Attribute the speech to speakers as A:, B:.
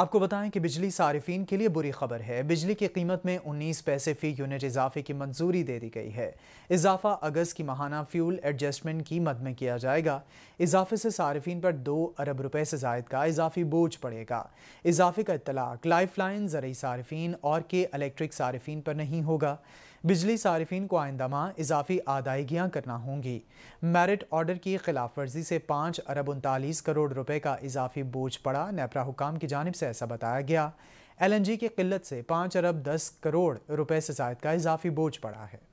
A: आपको बताएं कि बिजली सार्फिन के लिए बुरी खबर है बिजली की कीमत में 19 पैसे फी यूनिट इजाफे की मंजूरी दे दी गई है इजाफा अगस्त की महाना फ्यूल एडजस्टमेंट कीमत में किया जाएगा इजाफे से सार्फिन पर दो अरब रुपए से जायद का इजाफी बोझ पड़ेगा इजाफे का इतलाक लाइफ लाइन ज़रूरी सार्फिन और के इलेक्ट्रिक सार्फिन पर नहीं होगा बिजली सार्फिन को आइंदा माह इजाफी अदायगियाँ करना होंगी मेरिट ऑर्डर की खिलाफ वर्जी से पाँच अरब उनतालीस करोड़ रुपये का इजाफी बोझ पड़ा नेपरा हुकाम की जानब से ऐसा बताया गया एलएनजी की किल्लत से पाँच अरब दस करोड़ रुपए से जायद का इजाफी बोझ पड़ा है